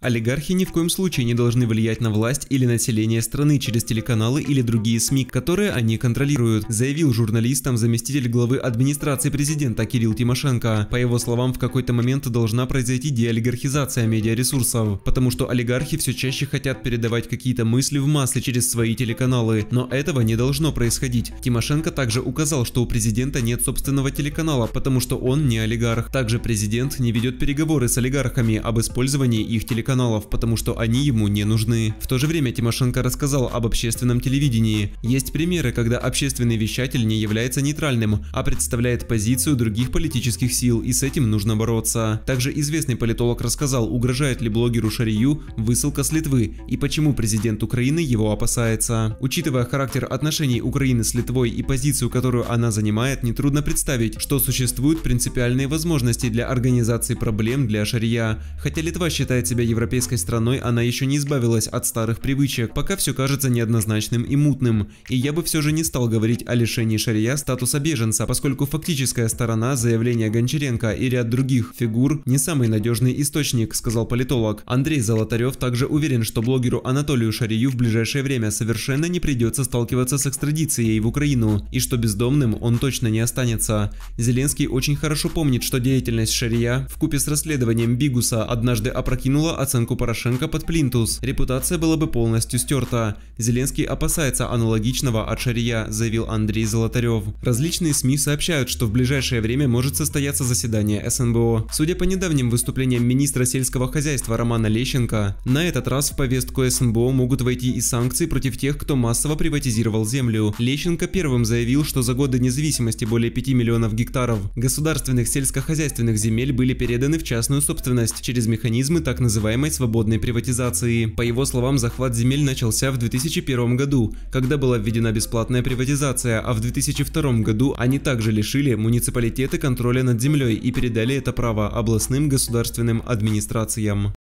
Олигархи ни в коем случае не должны влиять на власть или население страны через телеканалы или другие СМИ, которые они контролируют, заявил журналистам заместитель главы администрации президента Кирилл Тимошенко. По его словам, в какой-то момент должна произойти деолигархизация медиаресурсов, потому что олигархи все чаще хотят передавать какие-то мысли в массы через свои телеканалы, но этого не должно происходить. Тимошенко также указал, что у президента нет собственного телеканала, потому что он не олигарх. Также президент не ведет переговоры с олигархами об использовании их телеканалов каналов, потому что они ему не нужны. В то же время Тимошенко рассказал об общественном телевидении. Есть примеры, когда общественный вещатель не является нейтральным, а представляет позицию других политических сил, и с этим нужно бороться. Также известный политолог рассказал, угрожает ли блогеру Шарию высылка с Литвы и почему президент Украины его опасается. Учитывая характер отношений Украины с Литвой и позицию, которую она занимает, нетрудно представить, что существуют принципиальные возможности для организации проблем для Шария. Хотя Литва считает себя европейской страной она еще не избавилась от старых привычек, пока все кажется неоднозначным и мутным. И я бы все же не стал говорить о лишении Шария статуса беженца, поскольку фактическая сторона заявления Гончаренко и ряд других фигур не самый надежный источник, сказал политолог. Андрей Золотарев также уверен, что блогеру Анатолию Шарию в ближайшее время совершенно не придется сталкиваться с экстрадицией в Украину, и что бездомным он точно не останется. Зеленский очень хорошо помнит, что деятельность Шария в купе с расследованием Бигуса однажды опрокинула оценку Порошенко под плинтус. Репутация была бы полностью стерта. Зеленский опасается аналогичного от Шария, заявил Андрей Золотарев. Различные СМИ сообщают, что в ближайшее время может состояться заседание СНБО. Судя по недавним выступлениям министра сельского хозяйства Романа Лещенко, на этот раз в повестку СНБО могут войти и санкции против тех, кто массово приватизировал землю. Лещенко первым заявил, что за годы независимости более 5 миллионов гектаров государственных сельскохозяйственных земель были переданы в частную собственность через механизмы так называемых называемой свободной приватизации. По его словам, захват земель начался в 2001 году, когда была введена бесплатная приватизация, а в 2002 году они также лишили муниципалитеты контроля над землей и передали это право областным государственным администрациям.